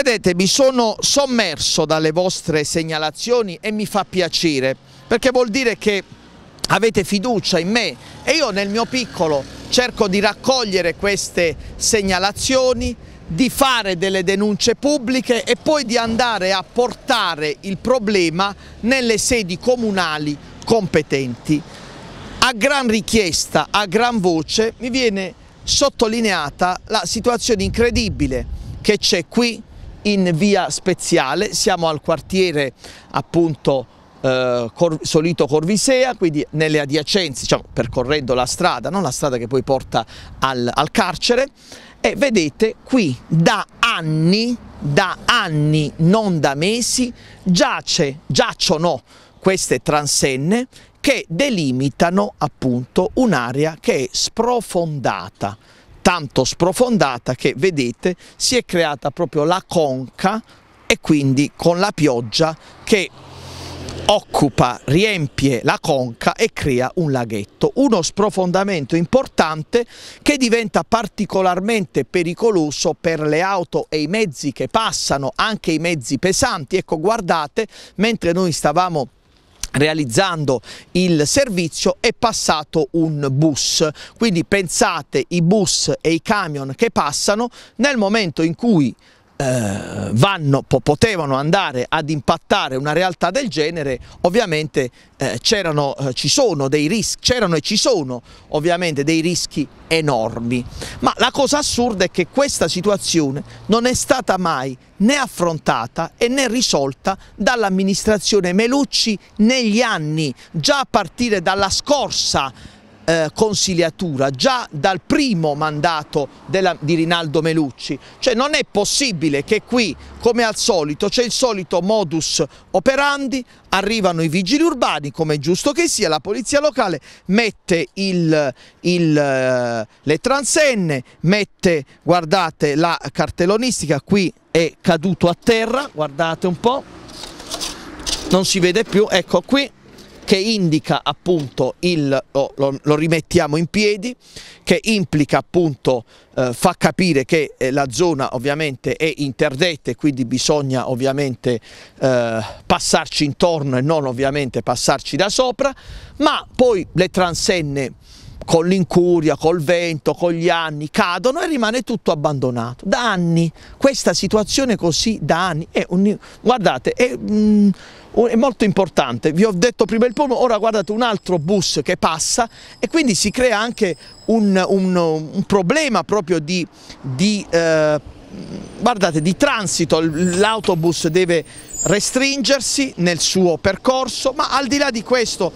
Credete, mi sono sommerso dalle vostre segnalazioni e mi fa piacere, perché vuol dire che avete fiducia in me e io nel mio piccolo cerco di raccogliere queste segnalazioni, di fare delle denunce pubbliche e poi di andare a portare il problema nelle sedi comunali competenti. A gran richiesta, a gran voce, mi viene sottolineata la situazione incredibile che c'è qui in via Speziale, siamo al quartiere appunto eh, Cor Solito Corvisea, quindi nelle adiacenze, diciamo, percorrendo la strada, no? la strada che poi porta al, al carcere e vedete qui da anni, da anni non da mesi, giace, giacciono queste transenne che delimitano appunto un'area che è sprofondata tanto sprofondata che vedete si è creata proprio la conca e quindi con la pioggia che occupa, riempie la conca e crea un laghetto, uno sprofondamento importante che diventa particolarmente pericoloso per le auto e i mezzi che passano, anche i mezzi pesanti. Ecco, guardate, mentre noi stavamo realizzando il servizio è passato un bus quindi pensate i bus e i camion che passano nel momento in cui eh, vanno, po potevano andare ad impattare una realtà del genere, ovviamente eh, c'erano, eh, e ci sono ovviamente dei rischi enormi. Ma la cosa assurda è che questa situazione non è stata mai né affrontata e né risolta dall'amministrazione Melucci negli anni, già a partire dalla scorsa eh, consiliatura già dal primo mandato della, di Rinaldo Melucci. Cioè non è possibile che qui, come al solito, c'è il solito modus operandi, arrivano i vigili urbani, come è giusto che sia, la polizia locale mette il, il, eh, le transenne, mette, guardate, la cartellonistica, qui è caduto a terra, guardate un po', non si vede più, ecco qui, che indica appunto il, lo, lo, lo rimettiamo in piedi, che implica appunto, eh, fa capire che eh, la zona ovviamente è interdetta e quindi bisogna ovviamente eh, passarci intorno e non ovviamente passarci da sopra, ma poi le transenne con l'incuria, col vento, con gli anni, cadono e rimane tutto abbandonato. Da anni, questa situazione così da anni, è un, guardate, è... Mm, è molto importante, vi ho detto prima il pomo, ora guardate un altro bus che passa e quindi si crea anche un, un, un problema proprio di, di eh, guardate, di transito, l'autobus deve restringersi nel suo percorso, ma al di là di questo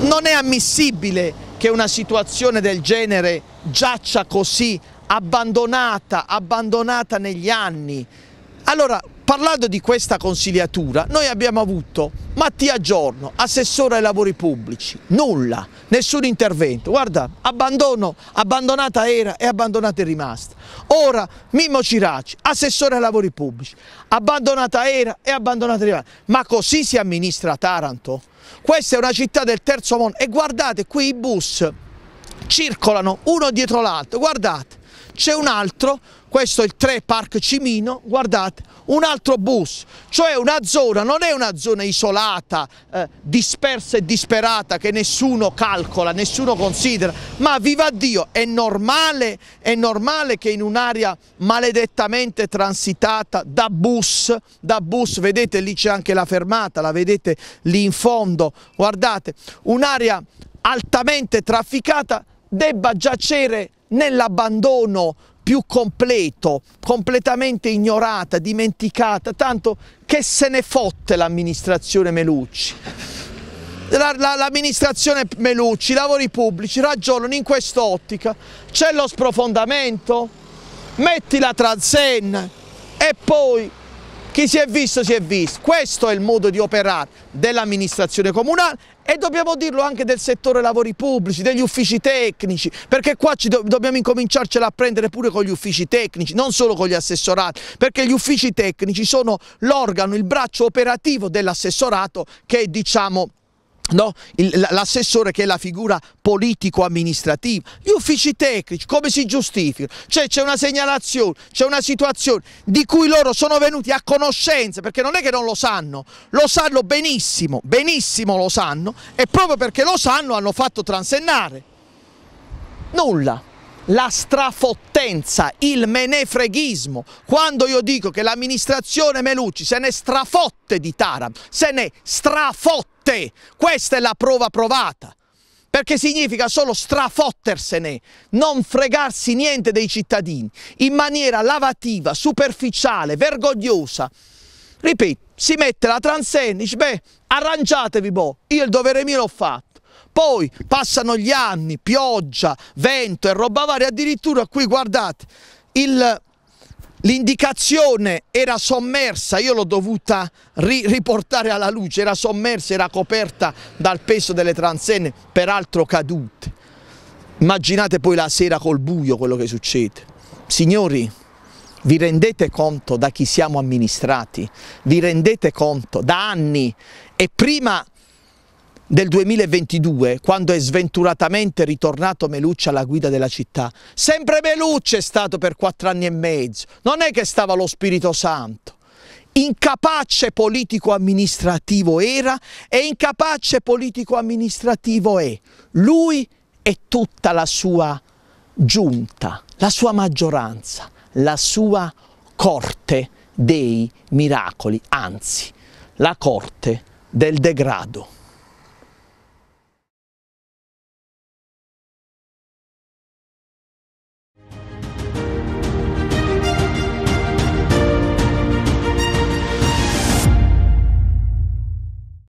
non è ammissibile che una situazione del genere giaccia così abbandonata, abbandonata negli anni. Allora Parlando di questa consigliatura, noi abbiamo avuto Mattia Giorno, assessore ai lavori pubblici, nulla, nessun intervento. Guarda, abbandono, abbandonata era e abbandonata è rimasta. Ora Mimmo Ciraci, assessore ai lavori pubblici, abbandonata era e abbandonata è rimasta. Ma così si amministra Taranto? Questa è una città del terzo mondo e guardate qui i bus circolano uno dietro l'altro, guardate, c'è un altro questo è il 3 Park Cimino, guardate, un altro bus, cioè una zona, non è una zona isolata, eh, dispersa e disperata che nessuno calcola, nessuno considera, ma viva Dio, è normale, è normale che in un'area maledettamente transitata da bus, da bus, vedete lì c'è anche la fermata, la vedete lì in fondo, guardate, un'area altamente trafficata debba giacere nell'abbandono più completo, completamente ignorata, dimenticata, tanto che se ne fotte l'amministrazione Melucci. l'amministrazione Melucci, i lavori pubblici ragionano in quest'ottica, c'è lo sprofondamento, metti la transen e poi chi si è visto si è visto. Questo è il modo di operare dell'amministrazione comunale e dobbiamo dirlo anche del settore lavori pubblici, degli uffici tecnici, perché qua do dobbiamo incominciarcela a prendere pure con gli uffici tecnici, non solo con gli assessorati, perché gli uffici tecnici sono l'organo, il braccio operativo dell'assessorato che è, diciamo No? l'assessore che è la figura politico-amministrativa, gli uffici tecnici, come si giustificano? Cioè c'è una segnalazione, c'è una situazione di cui loro sono venuti a conoscenza, perché non è che non lo sanno, lo sanno benissimo, benissimo lo sanno e proprio perché lo sanno hanno fatto transennare. Nulla la strafottenza, il menefreghismo. Quando io dico che l'amministrazione Melucci se ne strafotte di Taram, se ne strafotte tutte. Questa è la prova provata. Perché significa solo strafottersene, non fregarsi niente dei cittadini, in maniera lavativa, superficiale, vergognosa. Ripeto, si mette la transenna, beh, arrangiatevi boh, io il dovere mio l'ho fatto. Poi passano gli anni, pioggia, vento e roba varia, addirittura qui guardate, il L'indicazione era sommersa, io l'ho dovuta ri riportare alla luce, era sommersa, era coperta dal peso delle transenne, peraltro cadute. Immaginate poi la sera col buio quello che succede. Signori, vi rendete conto da chi siamo amministrati? Vi rendete conto da anni e prima del 2022, quando è sventuratamente ritornato Melucci alla guida della città. Sempre Melucci è stato per quattro anni e mezzo, non è che stava lo Spirito Santo. Incapace politico-amministrativo era e incapace politico-amministrativo è. Lui e tutta la sua giunta, la sua maggioranza, la sua corte dei miracoli, anzi, la corte del degrado.